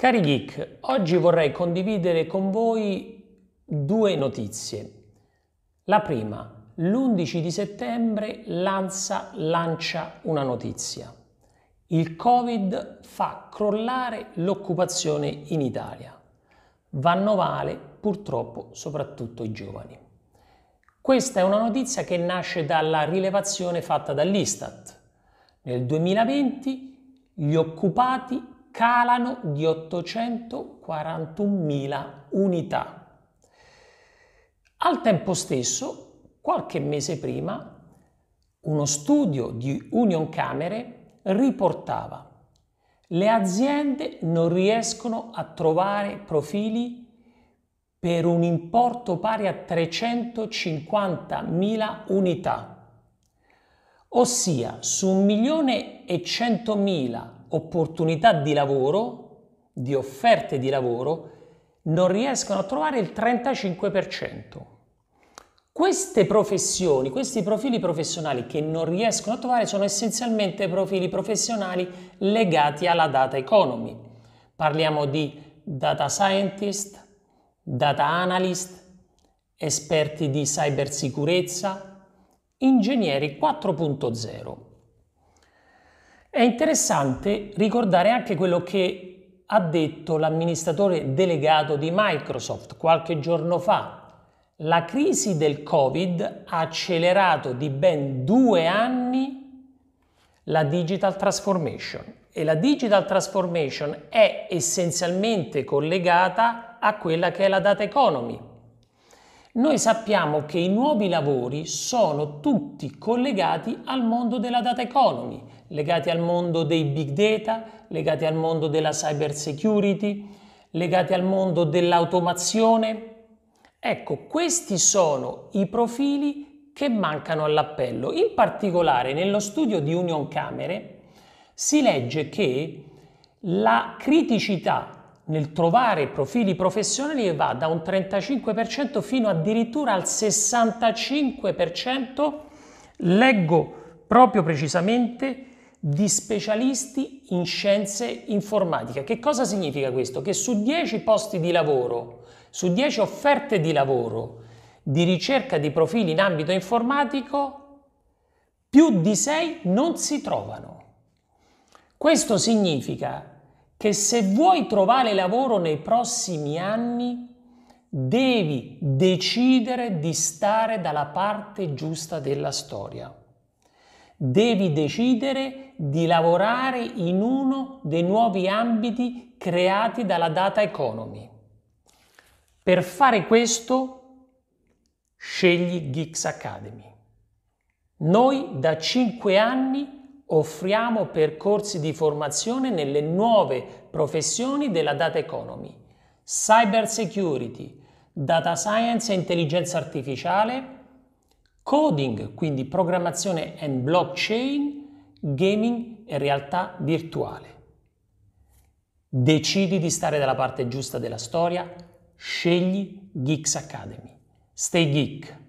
Cari geek, oggi vorrei condividere con voi due notizie. La prima, l'11 di settembre Lanza lancia una notizia. Il Covid fa crollare l'occupazione in Italia. Vanno male purtroppo soprattutto i giovani. Questa è una notizia che nasce dalla rilevazione fatta dall'Istat. Nel 2020 gli occupati calano di 841.000 unità. Al tempo stesso, qualche mese prima, uno studio di Union Camere riportava le aziende non riescono a trovare profili per un importo pari a 350.000 unità, ossia su 1.100.000 opportunità di lavoro, di offerte di lavoro, non riescono a trovare il 35%. Queste professioni, questi profili professionali che non riescono a trovare sono essenzialmente profili professionali legati alla data economy. Parliamo di data scientist, data analyst, esperti di cybersicurezza, ingegneri 4.0. È interessante ricordare anche quello che ha detto l'amministratore delegato di Microsoft qualche giorno fa. La crisi del Covid ha accelerato di ben due anni la digital transformation e la digital transformation è essenzialmente collegata a quella che è la data economy, noi sappiamo che i nuovi lavori sono tutti collegati al mondo della data economy, legati al mondo dei big data, legati al mondo della cyber security, legati al mondo dell'automazione. Ecco, questi sono i profili che mancano all'appello. In particolare, nello studio di Union Camere si legge che la criticità nel trovare profili professionali va da un 35% fino addirittura al 65%, leggo proprio precisamente, di specialisti in scienze informatiche. Che cosa significa questo? Che su 10 posti di lavoro, su 10 offerte di lavoro di ricerca di profili in ambito informatico, più di 6 non si trovano. Questo significa che se vuoi trovare lavoro nei prossimi anni, devi decidere di stare dalla parte giusta della storia. Devi decidere di lavorare in uno dei nuovi ambiti creati dalla data economy. Per fare questo, scegli Geeks Academy. Noi da 5 anni offriamo percorsi di formazione nelle nuove professioni della data economy, cyber security, data science e intelligenza artificiale, coding, quindi programmazione e blockchain, gaming e realtà virtuale. Decidi di stare dalla parte giusta della storia, scegli Geeks Academy. Stay geek!